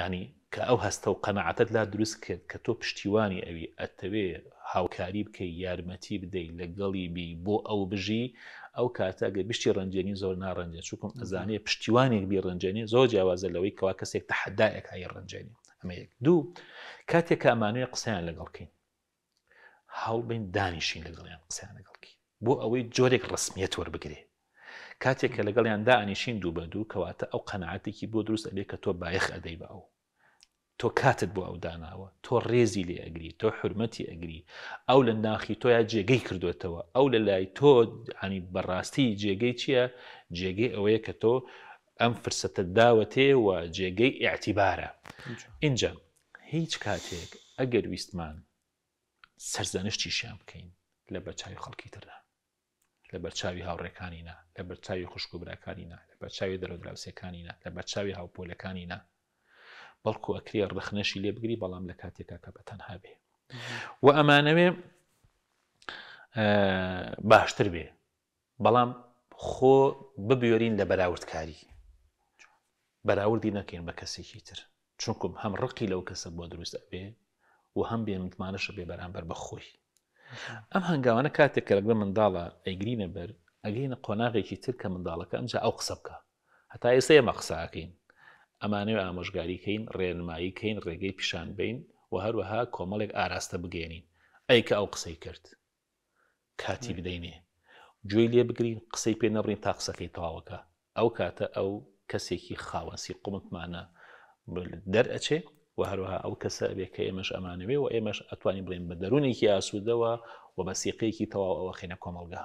ینی کە ئەو هەستە و قەنەعاتت لا دروست کرد کە تۆ پشتیوانی ئەوی ئەتەوێ هاوکاری بکەی یارمەتی بدەیت لەگەڵی بی بۆ ئەو بژی ئەو کاتەگە بشتی ڕنجێنی زۆر ناڕەنجە چووکم ئەزانێ پشتیوانێک بی ڕنجێنێ زۆر جیاوازە لەوەی کەوا کەسێک تەحدایەک هاە ڕنجێنی ئەمە یەک دوو کاتێک ئامانوێ قسەیان لەگەڵکەین هەڵ بین دانیشین لەگەڵیان قسەیان لەگەڵکی بۆ ئەوەی جۆرێک ڕسمیەت وەربگرێ کاتێک کە لەگەڵیان دانیشین دوو بە دوو کەواتە ئەو قەنعاتێکی بۆ دروست ئەلێ کە تۆ بایەخ ئەدەی بە ئەو تۆ کاتت بۆ ئەو داناوە تۆ ڕێزی لێ ئەگری تۆ حرمەتی ئەگری ئەو لە ناخی تۆ یا جێگەی کردوێتەوە ئەو لە لای تۆ ینی بەڕاستی جێگەی چییە جێگەی ئەوەیە کە تۆ ئەم فرسەتە داوەتێوە جێگەی ئاعتیبارە اینجا هیچ کاتێک ئەگەر ویستمان سەرزانشتیشیان بکەین لە بەچای خەڵکی تردا لە بەرچاوی هاوڕێکانینا لە بەرچاوی خوشکوبراکانینا لە بەرچاوی دەرۆدراوسەکانینا لە بەرچاوی هاوپۆلەکانینا بەڵکو ئەکرێ ڕخنەشی لێبگری بەڵام لە کاتێکا کە بەتەنها بێ و ئەمانەوێ باشتر بێ بەڵام خۆ ببیێرین لە بەراوردکاری بەراوردی نەکەین بە کەسێکی تر چونکم هەم ڕقی لەو کەسە بۆ دروست ئەبێ و هەم بێ متمانەشە بێ بەرامبەر بەخۆی ئەم هەنگاوانە کاتێک کە لەگە منداڵە ئەیگرینە بەر ئەگەینە قۆناغێکی تر کە منداڵەکە ئەمجا ئەو قسە بکە هەتا ئێستا ئێمە قساکەین ئەمانەوە ئامۆژگاریکەین ڕێنماییکەین ڕێگەی پیشان بین و هەروەها کۆمەڵێک ئاراستە بگەێنین ئەیکە ئەو قسەی کرد کاتی بدەینێ گوێی لێ بگرین قسەی پێ نەبڕین تا قسەکەی تەواوەکە ئەو کاتە ئەو کەسێکی خاوەسی قومتمانە دەرئەچێ و هەروها ئەو کەسە ئەبێ کە ئێمەش ئەمانەوێ و ئێمەش ئەتوانی بڵێن بە دەرونێکی ئاسوودەوە و بە سیقەیەکی تەواو ئەوە خێنە کۆمەلگا.